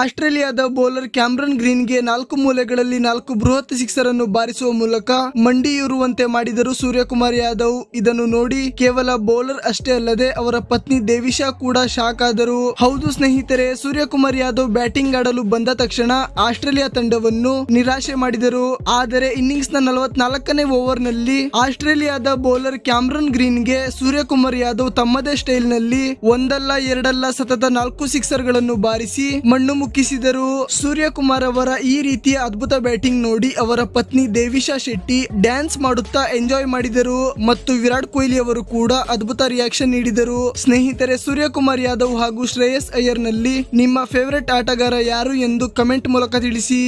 ಆಸ್ಟ್ರೇಲಿಯಾದ bowler Cameron ಗ್ರೀನ್ಗೆ ನಾಲ್ಕು ಮೂಲೆಗಳಲ್ಲಿ ನಾಲ್ಕು ಬೃಹತ್ ಸಿಕ್ಸರ್ ಅನ್ನು ಬಾರಿಸುವ ಮೂಲಕ ಮಂಡಿಯೂರುವಂತೆ ಮಾಡಿದರು ಸೂರ್ಯಕುಮಾರ್ ಯಾದವ್ ಇದನ್ನು ನೋಡಿ ಕೇವಲ ಬೌಲರ್ ಅಷ್ಟೇ ಅಲ್ಲದೆ ಅವರ ಪತ್ನಿ ದೇವಿಶಾ ಕೂಡ ಶಾಕ್ ಆದರು ಹೌದು ಸ್ನೇಹಿತರೆ ಸೂರ್ಯಕುಮಾರ್ ಯಾದವ್ ಬ್ಯಾಟಿಂಗ್ ಆಡಲು ಬಂದ ತಕ್ಷಣ ಆಸ್ಟ್ರೇಲಿಯಾ ತಂಡವನ್ನು ನಿರಾಶೆ ಮಾಡಿದರು ಆದರೆ ಇನ್ನಿಂಗ್ಸ್ ನ ನಲವತ್ನಾಲ್ಕನೇ ಓವರ್ ನಲ್ಲಿ ಆಸ್ಟ್ರೇಲಿಯಾದ ಬೌಲರ್ ಕ್ಯಾಮ್ರನ್ ಗ್ರೀನ್ ಗೆ ಸೂರ್ಯಕುಮಾರ್ ಯಾದವ್ ತಮ್ಮದೇ ಸ್ಟೈಲ್ ನಲ್ಲಿ ಒಂದಲ್ಲ ಎರಡಲ್ಲ ಸತತ ನಾಲ್ಕು ಸಿಕ್ಸರ್ ಗಳನ್ನು ಬಾರಿಸಿ ಮಣ್ಣು ಮುಖ್ಯಿಸಿದರು ಸೂರ್ಯಕುಮಾರ್ ಅವರ ಈ ರೀತಿಯ ಅದ್ಭುತ ಬ್ಯಾಟಿಂಗ್ ನೋಡಿ ಅವರ ಪತ್ನಿ ದೇವಿಶಾ ಶೆಟ್ಟಿ ಡ್ಯಾನ್ಸ್ ಮಾಡುತ್ತಾ ಎಂಜಾಯ್ ಮಾಡಿದರು ಮತ್ತು ವಿರಾಟ್ ಕೊಹ್ಲಿ ಅವರು ಕೂಡ ಅದ್ಭುತ ರಿಯಾಕ್ಷನ್ ನೀಡಿದರು ಸ್ನೇಹಿತರೆ ಸೂರ್ಯಕುಮಾರ್ ಯಾದವ್ ಹಾಗೂ ಶ್ರೇಯಸ್ ಅಯ್ಯರ್ ನಲ್ಲಿ ನಿಮ್ಮ ಫೇವರೇಟ್ ಆಟಗಾರ ಯಾರು ಎಂದು ಕಮೆಂಟ್ ಮೂಲಕ ತಿಳಿಸಿ